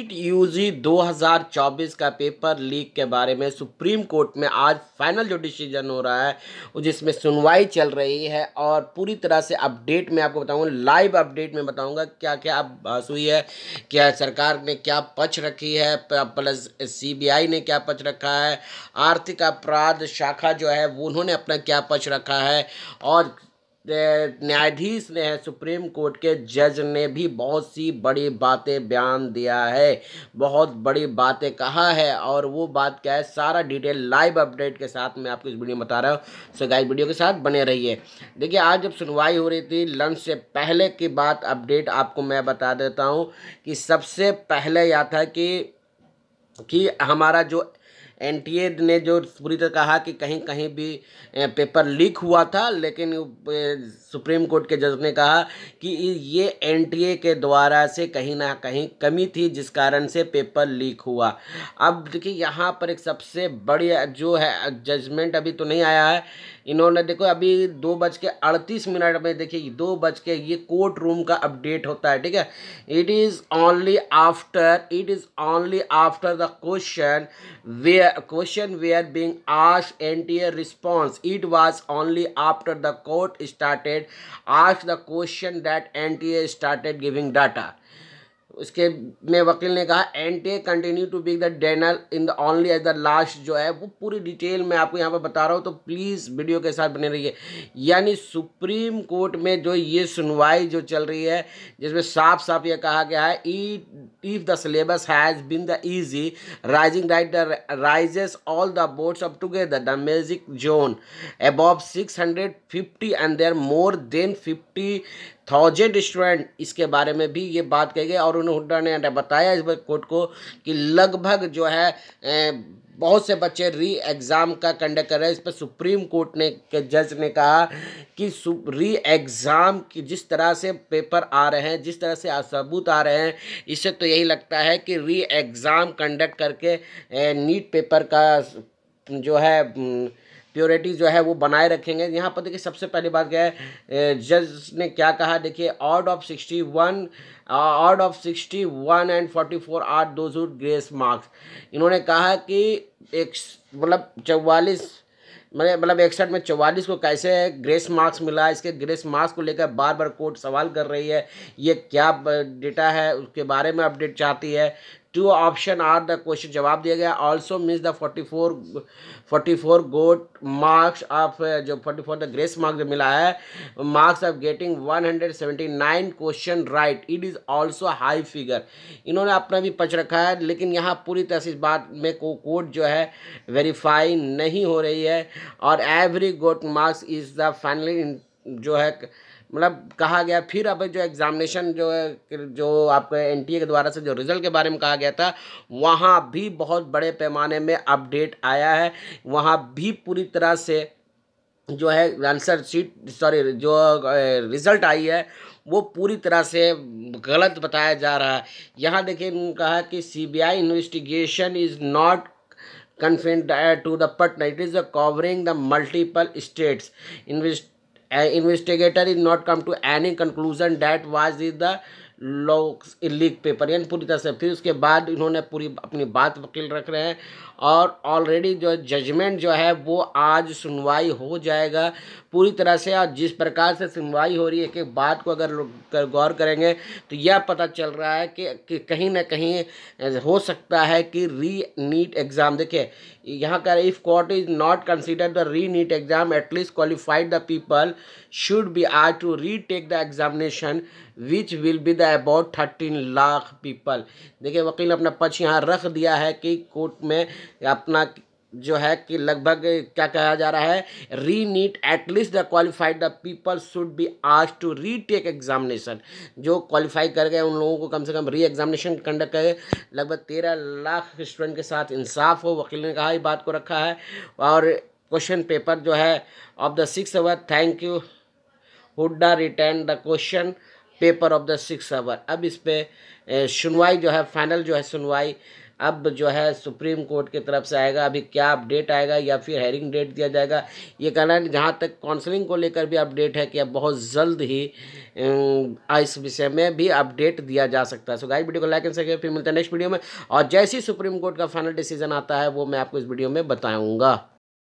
It UG 2024 का paper leak के बारे में सुप्रीम कोर्ट में आज फाइनल जो डिसीजन हो रहा है जिसमें सुनवाई चल रही है और पूरी तरह से अपडेट में आपको बताऊंगा लाइव अपडेट में बताऊंगा क्या क्या अब हुई है क्या सरकार ने क्या पक्ष रखी है प्लस सीबीआई ने क्या पक्ष रखा है आर्थिक अपराध शाखा जो है उन्होंने अपना क्या पक्ष रखा है और न्यायाधीश ने सुप्रीम कोर्ट के जज ने भी बहुत सी बड़ी बातें बयान दिया है बहुत बड़ी बातें कहा है और वो बात क्या है सारा डिटेल लाइव अपडेट के साथ मैं आपको इस वीडियो में बता रहा हूँ सगाई वीडियो के साथ बने रहिए देखिए आज जब सुनवाई हो रही थी लंच से पहले की बात अपडेट आपको मैं बता देता हूँ कि सबसे पहले यह था कि कि हमारा जो एनटीए ने जो पूरी तरह कहा कि कहीं कहीं भी पेपर लीक हुआ था लेकिन सुप्रीम कोर्ट के जज ने कहा कि ये एनटीए के द्वारा से कहीं ना कहीं कमी थी जिस कारण से पेपर लीक हुआ अब देखिए यहाँ पर एक सबसे बड़ी जो है जजमेंट अभी तो नहीं आया है इन्होंने देखो अभी दो बज के अड़तीस मिनट में देखिए दो बज के ये कोर्ट रूम का अपडेट होता है ठीक है it is only after it is only after the question where question where being आश and response it was only after the court started आश the question that N T started giving data उसके में वकील ने कहा and टे continue to be the डेनल in the only as the last जो है वो पूरी डिटेल मैं आपको यहाँ पर बता रहा हूँ तो प्लीज़ वीडियो के साथ बने रहिए यानी सुप्रीम कोर्ट में जो ये सुनवाई जो चल रही है जिसमें साफ साफ ये कहा गया है if the syllabus has been the easy rising right the rises all the boards up together the music zone above six hundred fifty and there more than fifty thousand student इसके बारे में भी ये बात कही गई और उन्होंने हुड्डा ने बताया इस कोर्ट को कि लगभग जो है ए, बहुत से बच्चे री एग्ज़ाम का कंडक्ट कर रहे हैं इस पर सुप्रीम कोर्ट ने के जज ने कहा कि री एग्ज़ाम की जिस तरह से पेपर आ रहे हैं जिस तरह से सबूत आ रहे हैं इससे तो यही लगता है कि री एग्ज़ाम कंडक्ट करके नीट पेपर का जो है प्योरिटी जो है वो बनाए रखेंगे यहाँ पर देखिए सबसे पहली बात क्या है जज ने क्या कहा देखिए out of sixty one out of sixty one and forty four are दो ग्रेस मार्क्स इन्होंने कहा कि एक मतलब चौवालीस मतलब मतलब इकसठ में चौवालीस को कैसे ग्रेस मार्क्स मिला इसके ग्रेस मार्क्स को लेकर बार बार कोर्ट सवाल कर रही है ये क्या डेटा है उसके बारे में अपडेट चाहती है two option are the question जवाब दिया गया also means the forty four forty four got marks of जो forty four the grace marks जो मिला है marks of getting one hundred seventy nine question right it is also high figure इन्होंने अपना भी पच रखा है लेकिन यहाँ पूरी तरह से इस बात में को कोट जो है वेरीफाई नहीं हो रही है और every got marks is the finally जो है मतलब कहा गया फिर अब जो एग्ज़ामिनेशन जो जो आपके एन के द्वारा से जो रिज़ल्ट के बारे में कहा गया था वहाँ भी बहुत बड़े पैमाने में अपडेट आया है वहाँ भी पूरी तरह से जो है आंसर सीट सॉरी जो रिज़ल्ट आई है वो पूरी तरह से गलत बताया जा रहा है यहाँ देखिए कहा कि CBI investigation is not confined to the Patna. It is covering the multiple states invest investigator is not come to any conclusion that was is the लोग लीक पेपर यानी पूरी तरह से फिर उसके बाद इन्होंने पूरी अपनी बात वकील रख रहे हैं और ऑलरेडी जो जजमेंट जो है वो आज सुनवाई हो जाएगा पूरी तरह से और जिस प्रकार से सुनवाई हो रही है कि बात को अगर कर गौर करेंगे तो यह पता चल रहा है कि, कि कहीं ना कहीं हो सकता है कि री नीट एग्ज़ाम देखिए यहाँ का if court is not consider the re NEET exam at least qualified the people should be are to retake the examination which will be the about thirteen lakh people देखिए वकील ने अपना पक्ष यहाँ रख दिया है कि कोर्ट में अपना जो है कि लगभग क्या कहा जा रहा है re NEET at least the qualified the people should be आज टू री टेक एग्जामिनेशन जो क्वालिफाई कर गए उन लोगों को कम से कम री एग्जामिनेशन कंडक्ट करे लगभग तेरह लाख स्टूडेंट के साथ इंसाफ हो वकील ने कहा इस बात को रखा है और क्वेश्चन पेपर जो है of the six hour thank you Hooda return the question paper of the six hour अब इस पर सुनवाई जो है फाइनल जो है सुनवाई अब जो है सुप्रीम कोर्ट की तरफ से आएगा अभी क्या अपडेट आएगा या फिर हेयरिंग डेट दिया जाएगा ये कहना है जहाँ तक काउंसलिंग को लेकर भी अपडेट है कि अब बहुत जल्द ही इस विषय में भी अपडेट दिया जा सकता है सो गाइस वीडियो को लाइक एंड सके फिर मिलते हैं नेक्स्ट वीडियो में और जैसे ही सुप्रीम कोर्ट का फाइनल डिसीजन आता है वो मैं आपको इस वीडियो में बताऊँगा